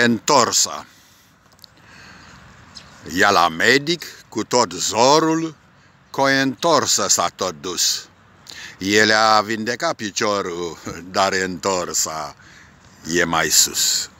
întorsă. Ia la medic, cu tot zorul, cu întorsă s-a tot dus. El a vindecat piciorul, dar întorsa e mai sus.